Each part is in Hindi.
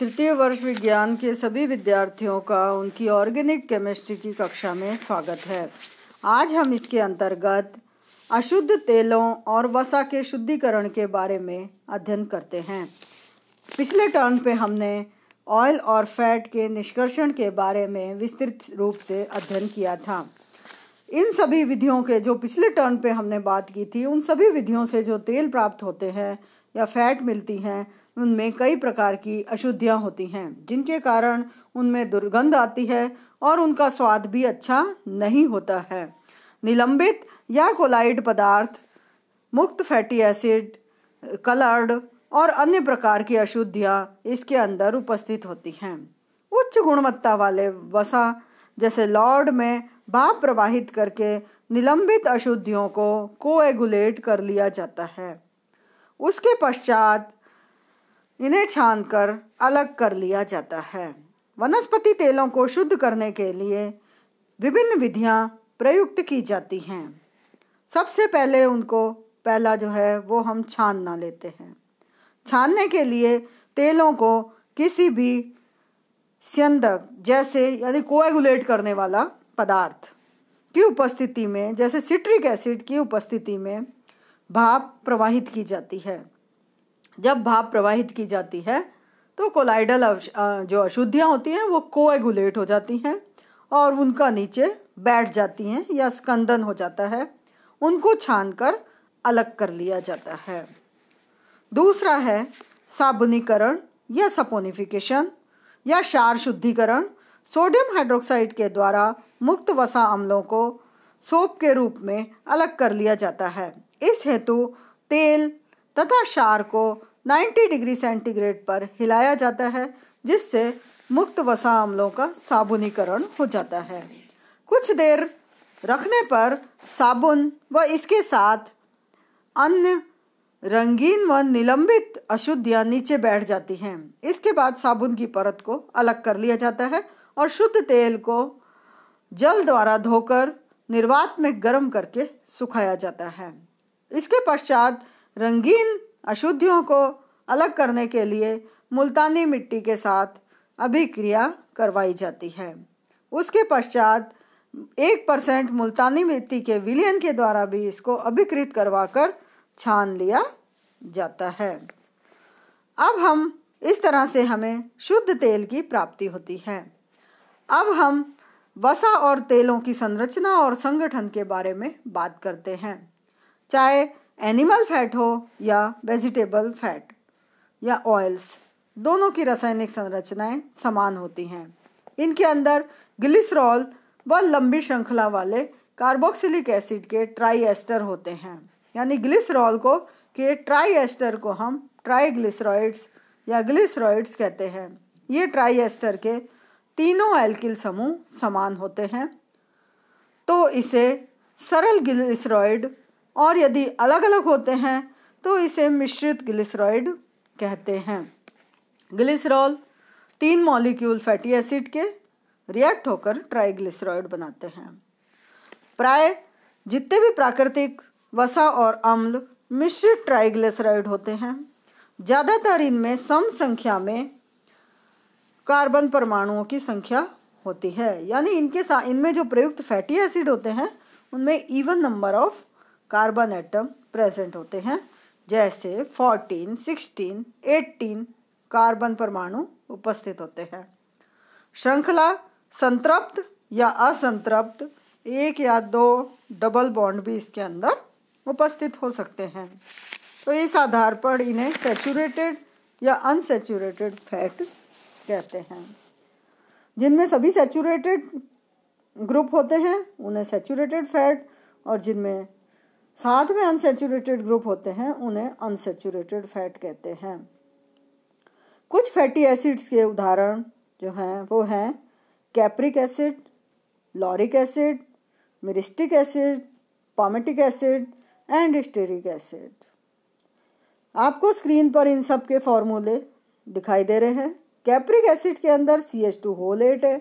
तृतीय वर्ष विज्ञान के सभी विद्यार्थियों का उनकी ऑर्गेनिक केमिस्ट्री की कक्षा में स्वागत है आज हम इसके अंतर्गत अशुद्ध तेलों और वसा के शुद्धिकरण के बारे में अध्ययन करते हैं पिछले टर्न पे हमने ऑयल और फैट के निष्कर्षण के बारे में विस्तृत रूप से अध्ययन किया था इन सभी विधियों के जो पिछले टर्न पे हमने बात की थी उन सभी विधियों से जो तेल प्राप्त होते हैं या फैट मिलती हैं उनमें कई प्रकार की अशुद्धियाँ होती हैं जिनके कारण उनमें दुर्गंध आती है और उनका स्वाद भी अच्छा नहीं होता है निलंबित या कोलाइड पदार्थ मुक्त फैटी एसिड कलर्ड और अन्य प्रकार की अशुद्धियाँ इसके अंदर उपस्थित होती हैं उच्च गुणवत्ता वाले वसा जैसे लॉर्ड में भाप प्रवाहित करके निलंबित अशुद्धियों को कोएगुलेट कर लिया जाता है उसके पश्चात इन्हें छानकर अलग कर लिया जाता है वनस्पति तेलों को शुद्ध करने के लिए विभिन्न विधियां प्रयुक्त की जाती हैं सबसे पहले उनको पहला जो है वो हम छानना लेते हैं छानने के लिए तेलों को किसी भी स्यंदक जैसे यानी कोएगुलेट करने वाला पदार्थ की उपस्थिति में जैसे सिट्रिक एसिड की उपस्थिति में भाप प्रवाहित की जाती है जब भाप प्रवाहित की जाती है तो कोलाइडल जो अशुद्धियाँ होती हैं वो कोएगुलेट हो जाती हैं और उनका नीचे बैठ जाती हैं या स्कंदन हो जाता है उनको छान कर अलग कर लिया जाता है दूसरा है साबुनीकरण या सपोनिफिकेशन या क्षार शुद्धिकरण सोडियम हाइड्रोक्साइड के द्वारा मुक्त वसा अम्लों को सोप के रूप में अलग कर लिया जाता है इस हेतु तेल तथा क्षार को 90 डिग्री सेंटीग्रेड पर हिलाया जाता है जिससे मुक्त वसा अम्लों का साबुनीकरण हो जाता है कुछ देर रखने पर साबुन व इसके साथ अन्य रंगीन व निलंबित अशुद्धियाँ नीचे बैठ जाती हैं इसके बाद साबुन की परत को अलग कर लिया जाता है और शुद्ध तेल को जल द्वारा धोकर निर्वात में गर्म करके सुखाया जाता है इसके पश्चात रंगीन अशुद्धियों को अलग करने के लिए मुल्तानी मिट्टी के साथ अभिक्रिया करवाई जाती है उसके पश्चात एक परसेंट मुल्तानी मिट्टी के विलयन के द्वारा भी इसको अभिकृत करवाकर छान लिया जाता है अब हम इस तरह से हमें शुद्ध तेल की प्राप्ति होती है अब हम वसा और तेलों की संरचना और संगठन के बारे में बात करते हैं चाहे एनिमल फैट हो या वेजिटेबल फैट या ऑयल्स दोनों की रासायनिक संरचनाएं समान होती हैं इनके अंदर ग्लिसरॉल व लंबी श्रृंखला वाले कार्बोक्सिलिक एसिड के ट्राईएस्टर होते हैं यानी ग्लिसरॉल को के ट्राईएस्टर को हम ट्राईग्लिसरॉइड्स या ग्लिसरॉइड्स कहते हैं ये ट्राईएस्टर के तीनों एल्किल समूह समान होते हैं तो इसे सरल ग्लिसरॉइड और यदि अलग अलग होते हैं तो इसे मिश्रित ग्लिसराइड कहते हैं ग्लिसरॉल तीन मॉलिक्यूल फैटी एसिड के रिएक्ट होकर ट्राइग्लिसराइड बनाते हैं प्राय जितने भी प्राकृतिक वसा और अम्ल मिश्रित ट्राइग्लिसराइड होते हैं ज़्यादातर इनमें सम संख्या में कार्बन परमाणुओं की संख्या होती है यानी इनके साथ इनमें जो प्रयुक्त फैटी एसिड होते हैं उनमें even number of carbon atom present होते हैं जैसे 14, 16, 18 कार्बन परमाणु उपस्थित होते हैं श्रृंखला संतृप्त या असंतृप्त एक या दो डबल बॉन्ड भी इसके अंदर उपस्थित हो सकते हैं तो इस आधार पर इन्हें सेचूरेटेड या अनसेचूरेटेड फैट कहते हैं जिनमें सभी सेचूरेटेड ग्रुप होते हैं उन्हें सेचूरेटेड फैट और जिनमें साथ में अनसेचुरेटेड ग्रुप होते हैं उन्हें अनसेचुरेटेड फैट कहते हैं कुछ फैटी एसिड्स के उदाहरण जो हैं वो हैं capric acid lauric acid myristic acid palmitic acid and stearic acid आपको स्क्रीन पर इन सब के फॉर्मूले दिखाई दे रहे हैं कैप्रिक एसिड के अंदर C H two whole eight है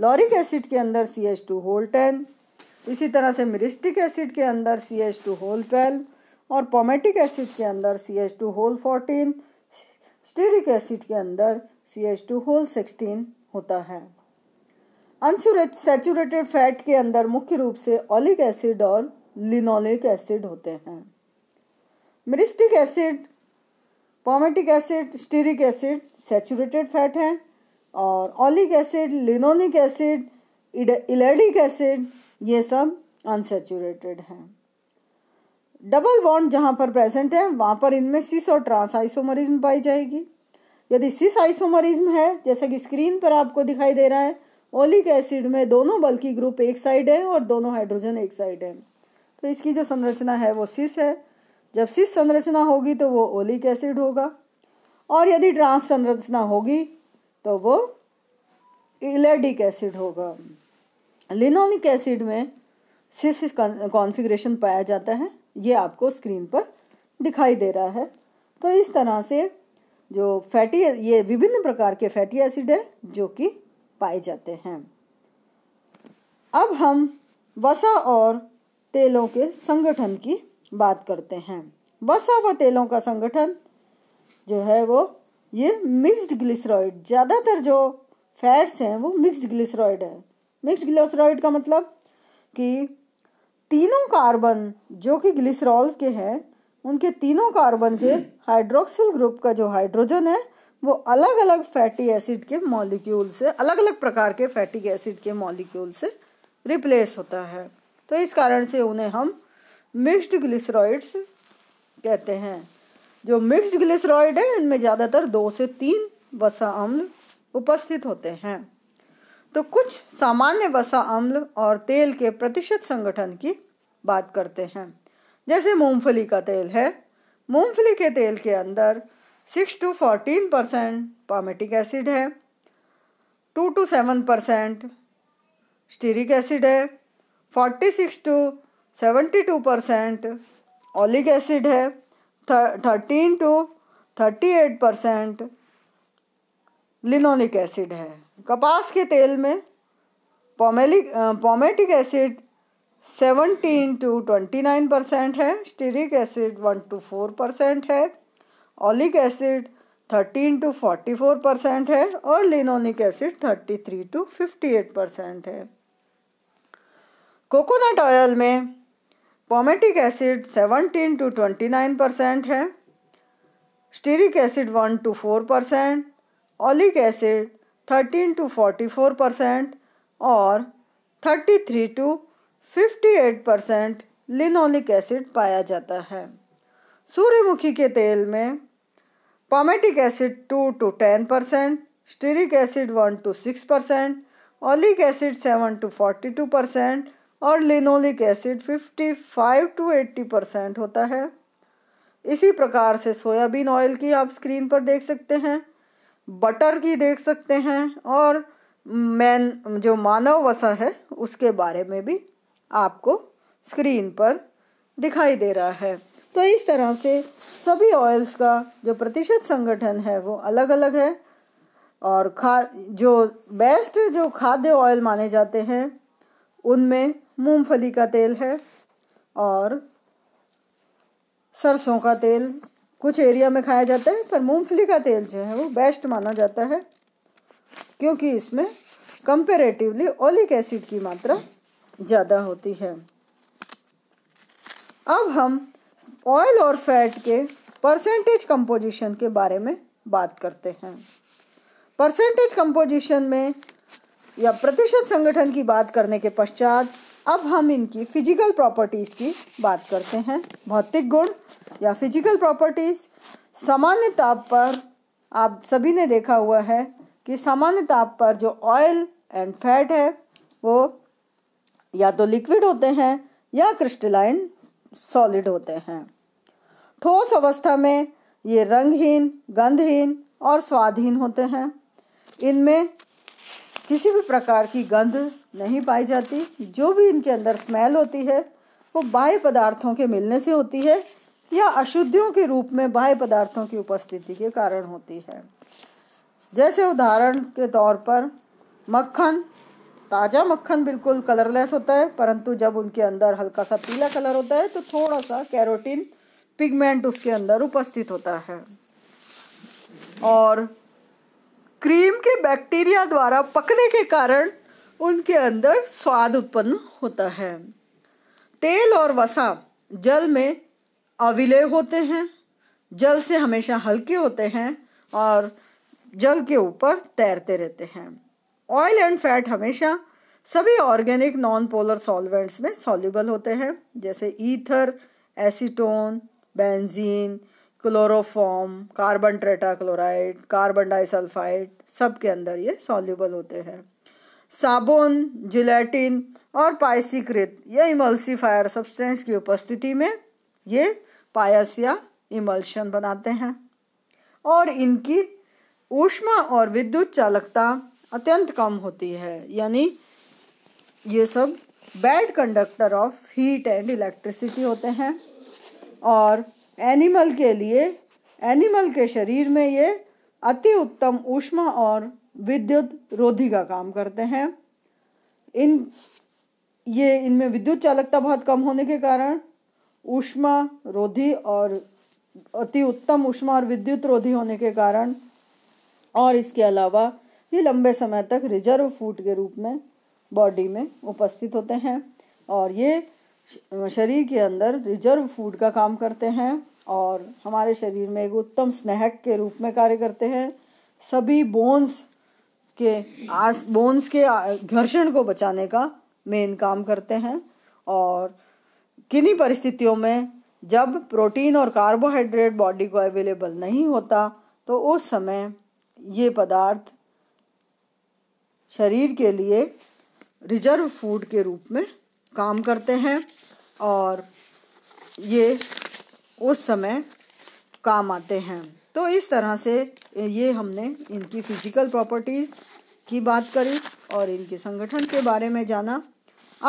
लॉरिक एसिड के अंदर C H two whole ten इसी तरह से मिरिस्टिक एसिड के अंदर C H two whole twelve और पोमेटिक एसिड के अंदर C H two whole fourteen stearic acid के अंदर C H two whole sixteen होता है अनसुरेट सेचूरेटेड फैट के अंदर मुख्य रूप से ऑलिक एसिड और लिनोलिक एसिड होते हैं myristic acid palmitic acid stearic acid saturated fat हैं और oleic acid linoleic acid elaidic acid ये सब अनसेचुरेटेड हैं डबल बॉन्ड जहाँ पर प्रेजेंट है वहाँ पर इनमें सिस और ट्रांस आइसोमरिज्म पाई जाएगी यदि सिस आइसोमरिज्म है जैसा कि स्क्रीन पर आपको दिखाई दे रहा है ओलिक एसिड में दोनों बल्कि ग्रुप एक साइड है और दोनों हाइड्रोजन एक साइड है तो इसकी जो संरचना है वो सिस है जब सिस संरचना होगी तो वो ओलिक एसिड होगा और यदि ट्रांस संरचना होगी तो वो इलेडिक एसिड होगा लिनोनिक एसिड में सिस कॉन्फिग्रेशन पाया जाता है ये आपको स्क्रीन पर दिखाई दे रहा है तो इस तरह से जो फैटी ये विभिन्न प्रकार के फैटी एसिड है जो कि पाए जाते हैं अब हम वसा और तेलों के संगठन की बात करते हैं वसा व तेलों का संगठन जो है वो ये मिक्स्ड ग्लिसरॉइड ज़्यादातर जो फैट्स हैं वो मिक्स्ड ग्लिसरॉइड है मिक्स ग्लिसराइड का मतलब कि तीनों कार्बन जो कि ग्लिसरॉल्स के हैं उनके तीनों कार्बन के हाइड्रोक्सिल ग्रुप का जो हाइड्रोजन है वो अलग अलग फैटी एसिड के मॉलिक्यूल से अलग अलग प्रकार के फैटिक एसिड के मॉलिक्यूल से रिप्लेस होता है तो इस कारण से उन्हें हम मिक्स्ड ग्लिसरॉइड्स कहते हैं जो मिक्स्ड ग्लिसरॉइड है इनमें ज़्यादातर दो से तीन वसा अम्ल उपस्थित होते हैं तो कुछ सामान्य वसा अम्ल और तेल के प्रतिशत संगठन की बात करते हैं जैसे मूंगफली का तेल है मूंगफली के तेल के अंदर six to fourteen percent palmitic acid है two to seven percent stearic acid है forty six to seventy two percent oleic acid है thirteen to thirty eight percent linoleic acid है कपास के तेल में palmitic palmitic acid seventeen to twenty nine percent है stearic acid one to four percent है oleic acid thirteen to forty four percent है और linolenic acid thirty three to fifty eight percent है कोकोनट ऑयल में palmitic acid seventeen to twenty nine percent है stearic acid one to four percent oleic acid thirteen to forty four percent और thirty three to fifty eight percent linoleic acid पाया जाता है सूर्यमुखी के तेल में palmitic acid two to ten percent stearic acid one to six percent oleic acid seven to forty two percent और linoleic acid fifty five to eighty percent होता है इसी प्रकार से सोयाबीन ऑयल की आप स्क्रीन पर देख सकते हैं बटर की देख सकते हैं और मैन जो मानव वसा है उसके बारे में भी आपको स्क्रीन पर दिखाई दे रहा है तो इस तरह से सभी ऑयल्स का जो प्रतिशत संगठन है वो अलग अलग है और खा जो बेस्ट जो खाद्य ऑयल माने जाते हैं उनमें मूंगफली का तेल है और सरसों का तेल कुछ एरिया में खाया जाता है पर मूंगफली का तेल जो है वो बेस्ट माना जाता है क्योंकि इसमें कंपेरेटिवली ओलिक एसिड की मात्रा ज़्यादा होती है अब हम ऑयल और फैट के परसेंटेज कंपोजिशन के बारे में बात करते हैं परसेंटेज कंपोजिशन में या प्रतिशत संगठन की बात करने के पश्चात अब हम इनकी फिजिकल प्रॉपर्टीज़ की बात करते हैं भौतिक गुण या फिजिकल प्रॉपर्टीज सामान्य ताप पर आप सभी ने देखा हुआ है कि सामान्य ताप पर जो ऑयल एंड फैट है वो या तो लिक्विड होते हैं या क्रिस्टलाइन सॉलिड होते हैं ठोस अवस्था में ये रंगहीन गंधहीन और स्वादहीन होते हैं इनमें किसी भी प्रकार की गंध नहीं पाई जाती जो भी इनके अंदर स्मेल होती है वो बाह्य पदार्थों के मिलने से होती है या अशुद्धियों के रूप में बाह्य पदार्थों की उपस्थिति के कारण होती है जैसे उदाहरण के तौर पर मक्खन ताज़ा मक्खन बिल्कुल कलरलेस होता है परंतु जब उनके अंदर हल्का सा पीला कलर होता है तो थोड़ा सा कैरोटीन पिगमेंट उसके अंदर उपस्थित होता है और क्रीम के बैक्टीरिया द्वारा पकने के कारण उनके अंदर स्वाद उत्पन्न होता है तेल और वसा जल में अविलय होते हैं जल से हमेशा हल्के होते हैं और जल के ऊपर तैरते रहते हैं ऑयल एंड फैट हमेशा सभी ऑर्गेनिक नॉन पोलर सॉल्वेंट्स में सॉल्युबल होते हैं जैसे ether acetone benzene chloroform carbon tetra chloride carbon disulphide सब के अंदर ये सॉल्यूबल होते हैं साबुन जिलेटिन और पाइसिक्रित या इमल्सीफायर सब्सटेंस की उपस्थिति में ये पायस या इमल्शन बनाते हैं और इनकी ऊष्मा और विद्युत चालकता अत्यंत कम होती है यानी ये सब bad conductor of heat and electricity होते हैं और एनिमल के लिए एनिमल के शरीर में ये अति उत्तम ऊष्मा और विद्युत रोधी का काम करते हैं इन ये इनमें विद्युत चालकता बहुत कम होने के कारण ऊष्मा रोधी और अति उत्तम ऊष्मा और विद्युत रोधी होने के कारण और इसके अलावा ये लंबे समय तक रिजर्व फूड के रूप में बॉडी में उपस्थित होते हैं और ये शरीर के अंदर रिजर्व फूड का काम करते हैं और हमारे शरीर में एक उत्तम स्नेहक के रूप में कार्य करते हैं सभी बोन्स के आस बोन्स के घर्षण को बचाने का मेन काम करते हैं और किन्हीं परिस्थितियों में जब प्रोटीन और कार्बोहाइड्रेट बॉडी को अवेलेबल नहीं होता तो उस समय ये पदार्थ शरीर के लिए रिजर्व फूड के रूप में काम करते हैं और ये उस समय काम आते हैं तो इस तरह से ये हमने इनकी फिजिकल प्रॉपर्टीज़ की बात करी और इनके संगठन के बारे में जाना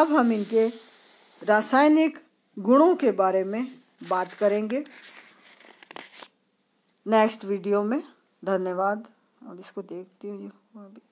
अब हम इनके रासायनिक गुणों के बारे में बात करेंगे नेक्स्ट वीडियो में धन्यवाद और इसको देखती हूँ अभी